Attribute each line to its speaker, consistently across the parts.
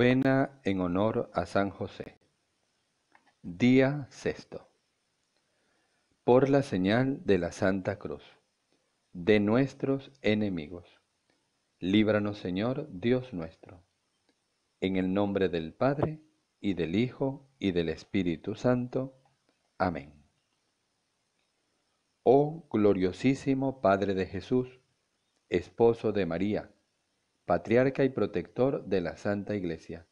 Speaker 1: Novena en honor a San José. Día sexto. Por la señal de la Santa Cruz, de nuestros enemigos. Líbranos, Señor, Dios nuestro. En el nombre del Padre, y del Hijo, y del Espíritu Santo. Amén. Oh gloriosísimo Padre de Jesús, esposo de María, patriarca y protector de la Santa Iglesia,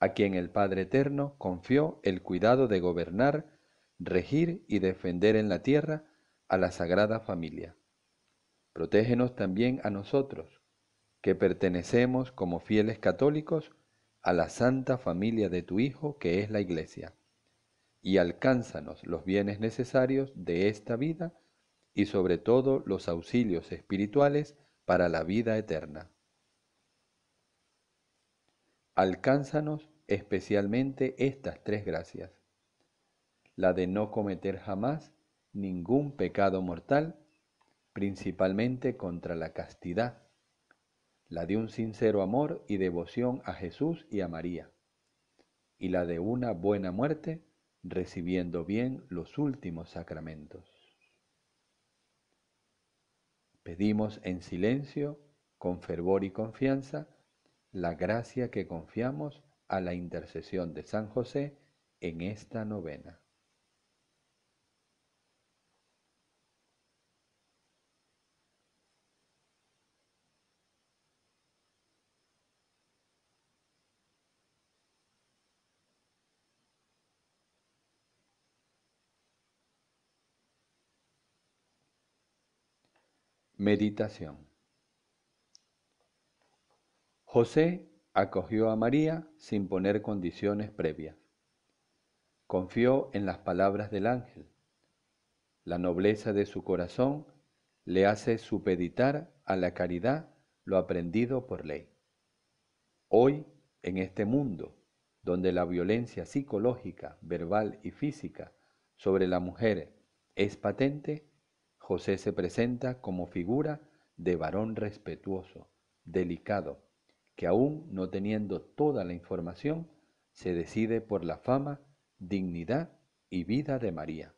Speaker 1: a quien el Padre Eterno confió el cuidado de gobernar, regir y defender en la tierra a la Sagrada Familia. Protégenos también a nosotros, que pertenecemos como fieles católicos a la Santa Familia de tu Hijo que es la Iglesia, y alcánzanos los bienes necesarios de esta vida y sobre todo los auxilios espirituales para la vida eterna. Alcánzanos especialmente estas tres gracias, la de no cometer jamás ningún pecado mortal, principalmente contra la castidad, la de un sincero amor y devoción a Jesús y a María, y la de una buena muerte, recibiendo bien los últimos sacramentos. Pedimos en silencio, con fervor y confianza, la gracia que confiamos a la intercesión de San José en esta novena. Meditación José acogió a María sin poner condiciones previas. Confió en las palabras del ángel. La nobleza de su corazón le hace supeditar a la caridad lo aprendido por ley. Hoy, en este mundo, donde la violencia psicológica, verbal y física sobre la mujer es patente, José se presenta como figura de varón respetuoso, delicado, que aún no teniendo toda la información, se decide por la fama, dignidad y vida de María.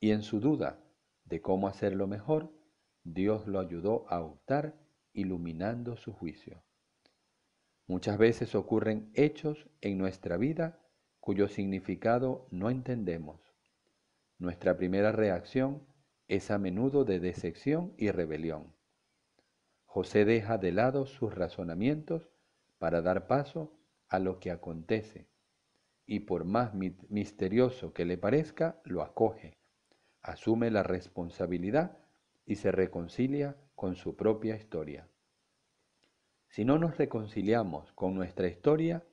Speaker 1: Y en su duda de cómo hacerlo mejor, Dios lo ayudó a optar iluminando su juicio. Muchas veces ocurren hechos en nuestra vida cuyo significado no entendemos. Nuestra primera reacción es a menudo de decepción y rebelión. José deja de lado sus razonamientos para dar paso a lo que acontece y por más misterioso que le parezca, lo acoge, asume la responsabilidad y se reconcilia con su propia historia. Si no nos reconciliamos con nuestra historia,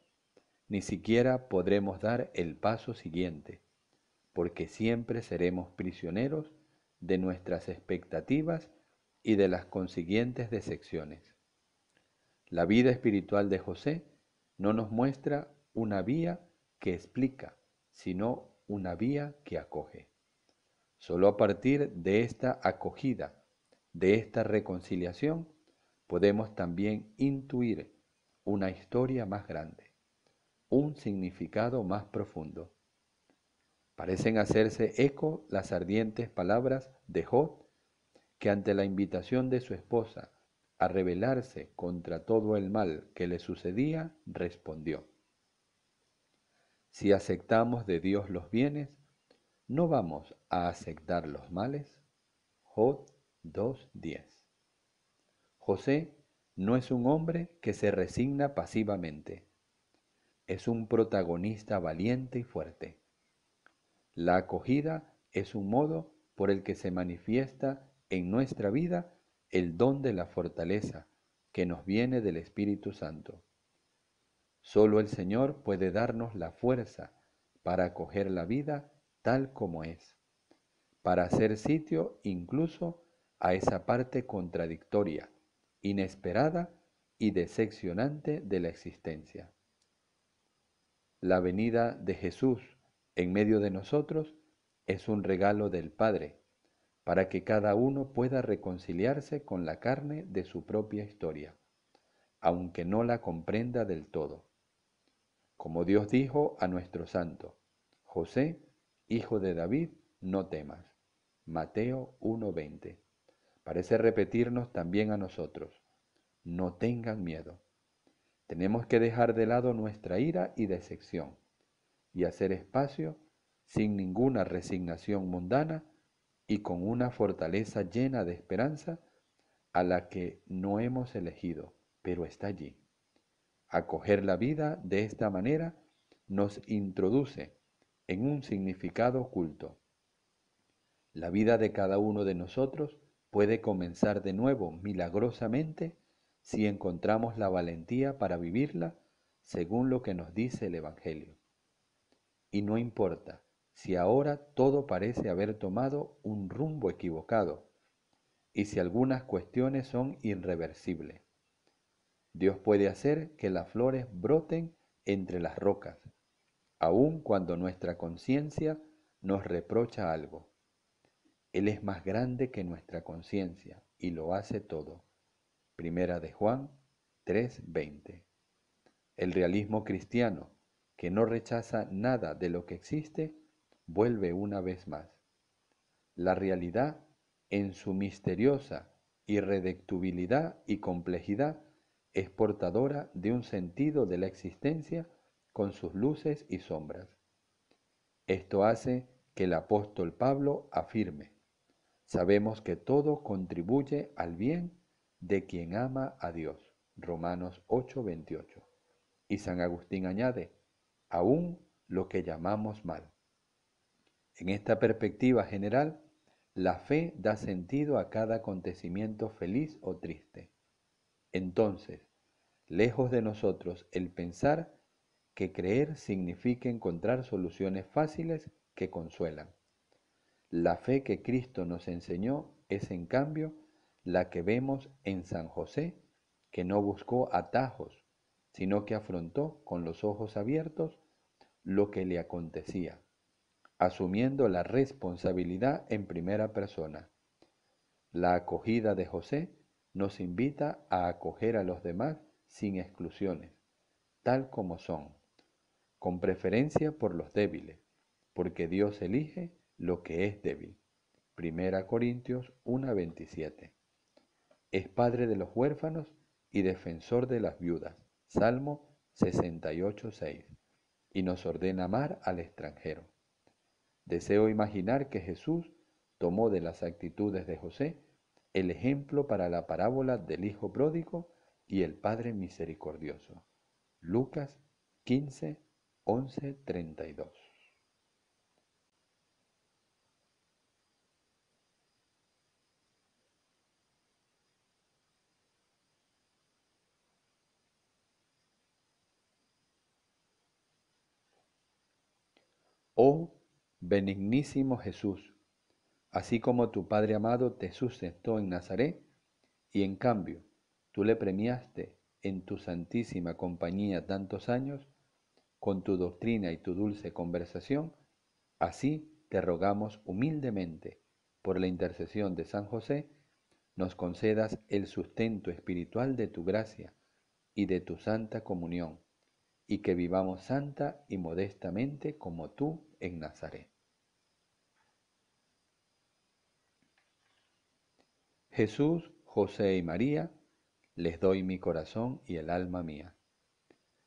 Speaker 1: ni siquiera podremos dar el paso siguiente, porque siempre seremos prisioneros de nuestras expectativas y de las consiguientes decepciones. La vida espiritual de José no nos muestra una vía que explica, sino una vía que acoge. Solo a partir de esta acogida, de esta reconciliación, podemos también intuir una historia más grande, un significado más profundo. Parecen hacerse eco las ardientes palabras de Job que ante la invitación de su esposa a rebelarse contra todo el mal que le sucedía, respondió, Si aceptamos de Dios los bienes, ¿no vamos a aceptar los males? Jod 2.10. José no es un hombre que se resigna pasivamente, es un protagonista valiente y fuerte. La acogida es un modo por el que se manifiesta en nuestra vida el don de la fortaleza que nos viene del Espíritu Santo. Solo el Señor puede darnos la fuerza para acoger la vida tal como es, para hacer sitio incluso a esa parte contradictoria, inesperada y decepcionante de la existencia. La venida de Jesús en medio de nosotros es un regalo del Padre para que cada uno pueda reconciliarse con la carne de su propia historia, aunque no la comprenda del todo. Como Dios dijo a nuestro santo, José, hijo de David, no temas. Mateo 1:20. Parece repetirnos también a nosotros, no tengan miedo. Tenemos que dejar de lado nuestra ira y decepción y hacer espacio, sin ninguna resignación mundana, y con una fortaleza llena de esperanza a la que no hemos elegido, pero está allí. Acoger la vida de esta manera nos introduce en un significado oculto. La vida de cada uno de nosotros puede comenzar de nuevo milagrosamente si encontramos la valentía para vivirla según lo que nos dice el Evangelio. Y no importa si ahora todo parece haber tomado un rumbo equivocado y si algunas cuestiones son irreversibles. Dios puede hacer que las flores broten entre las rocas, aun cuando nuestra conciencia nos reprocha algo. Él es más grande que nuestra conciencia y lo hace todo. Primera de Juan 3:20. El realismo cristiano, que no rechaza nada de lo que existe, vuelve una vez más. La realidad, en su misteriosa irreductibilidad y complejidad, es portadora de un sentido de la existencia con sus luces y sombras. Esto hace que el apóstol Pablo afirme, sabemos que todo contribuye al bien de quien ama a Dios. Romanos 28. Y San Agustín añade, aún lo que llamamos mal. En esta perspectiva general, la fe da sentido a cada acontecimiento feliz o triste. Entonces, lejos de nosotros el pensar que creer significa encontrar soluciones fáciles que consuelan. La fe que Cristo nos enseñó es, en cambio, la que vemos en San José, que no buscó atajos, sino que afrontó con los ojos abiertos lo que le acontecía asumiendo la responsabilidad en primera persona. La acogida de José nos invita a acoger a los demás sin exclusiones, tal como son, con preferencia por los débiles, porque Dios elige lo que es débil. Primera Corintios 1:27. Es padre de los huérfanos y defensor de las viudas. Salmo 68:6. Y nos ordena amar al extranjero. Deseo imaginar que Jesús tomó de las actitudes de José el ejemplo para la parábola del Hijo Pródigo y el Padre Misericordioso. Lucas 15, 11, 32. O Benignísimo Jesús, así como tu Padre amado te sustentó en Nazaret, y en cambio tú le premiaste en tu santísima compañía tantos años, con tu doctrina y tu dulce conversación, así te rogamos humildemente, por la intercesión de San José, nos concedas el sustento espiritual de tu gracia y de tu santa comunión, y que vivamos santa y modestamente como tú en Nazaret. Jesús, José y María, les doy mi corazón y el alma mía.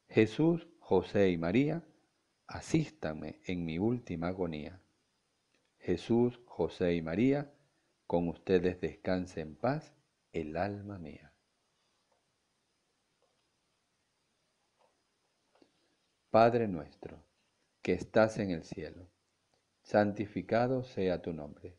Speaker 1: Jesús, José y María, asístame en mi última agonía. Jesús, José y María, con ustedes descanse en paz el alma mía. Padre nuestro, que estás en el cielo, santificado sea tu nombre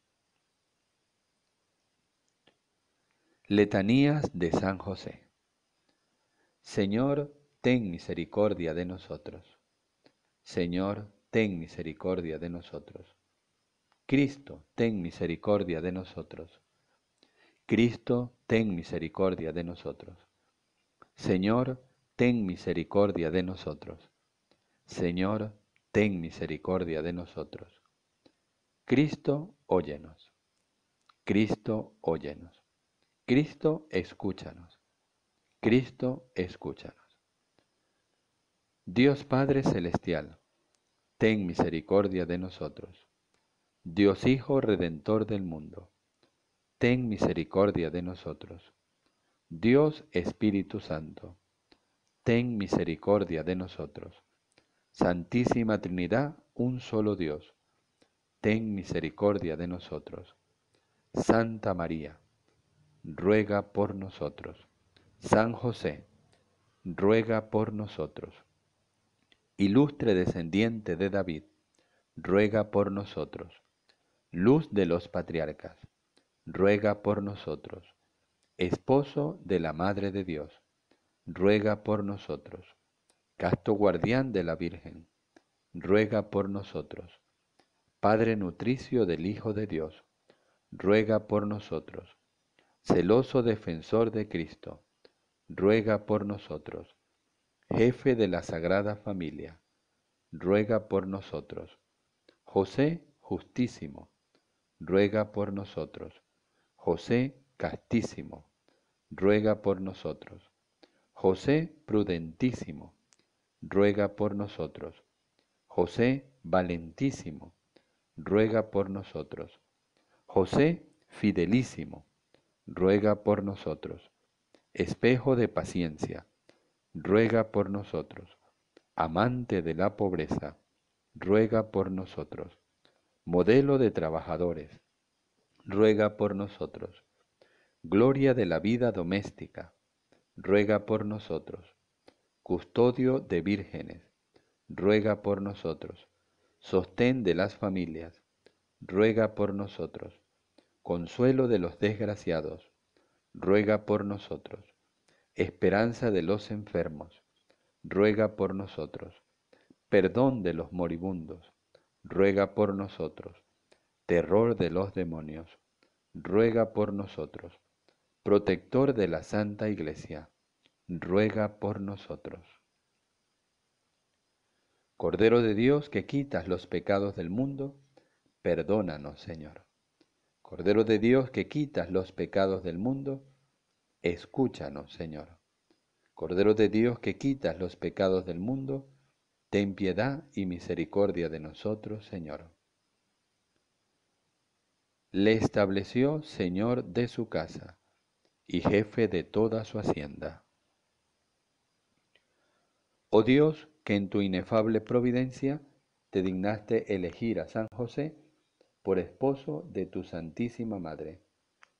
Speaker 1: Letanías de San José. Señor, ten misericordia de nosotros. Señor, ten misericordia de nosotros. Cristo, ten misericordia de nosotros. Cristo, ten misericordia de nosotros. Señor, ten misericordia de nosotros. Señor, ten misericordia de nosotros. Cristo, óyenos. Cristo, óyenos. Cristo, escúchanos. Cristo, escúchanos. Dios Padre Celestial, ten misericordia de nosotros. Dios Hijo Redentor del mundo, ten misericordia de nosotros. Dios Espíritu Santo, ten misericordia de nosotros. Santísima Trinidad, un solo Dios, ten misericordia de nosotros. Santa María, ruega por nosotros. San José, ruega por nosotros. Ilustre descendiente de David, ruega por nosotros. Luz de los patriarcas, ruega por nosotros. Esposo de la Madre de Dios, ruega por nosotros. Casto guardián de la Virgen, ruega por nosotros. Padre nutricio del Hijo de Dios, ruega por nosotros celoso defensor de Cristo, ruega por nosotros. Jefe de la Sagrada Familia, ruega por nosotros. José justísimo, ruega por nosotros. José castísimo, ruega por nosotros. José prudentísimo, ruega por nosotros. José valentísimo, ruega por nosotros. José fidelísimo, ruega por nosotros. Espejo de paciencia, ruega por nosotros. Amante de la pobreza, ruega por nosotros. Modelo de trabajadores, ruega por nosotros. Gloria de la vida doméstica, ruega por nosotros. Custodio de vírgenes, ruega por nosotros. Sostén de las familias, ruega por nosotros consuelo de los desgraciados, ruega por nosotros. Esperanza de los enfermos, ruega por nosotros. Perdón de los moribundos, ruega por nosotros. Terror de los demonios, ruega por nosotros. Protector de la Santa Iglesia, ruega por nosotros. Cordero de Dios que quitas los pecados del mundo, perdónanos, Señor. Cordero de Dios que quitas los pecados del mundo, escúchanos, Señor. Cordero de Dios que quitas los pecados del mundo, ten piedad y misericordia de nosotros, Señor. Le estableció Señor de su casa y jefe de toda su hacienda. Oh Dios, que en tu inefable providencia te dignaste elegir a San José, por esposo de tu Santísima Madre.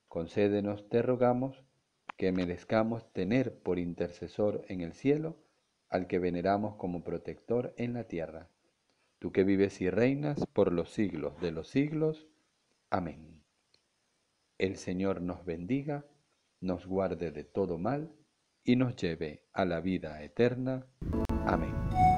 Speaker 1: Concédenos, te rogamos, que merezcamos tener por intercesor en el cielo al que veneramos como protector en la tierra. Tú que vives y reinas por los siglos de los siglos. Amén. El Señor nos bendiga, nos guarde de todo mal y nos lleve a la vida eterna. Amén.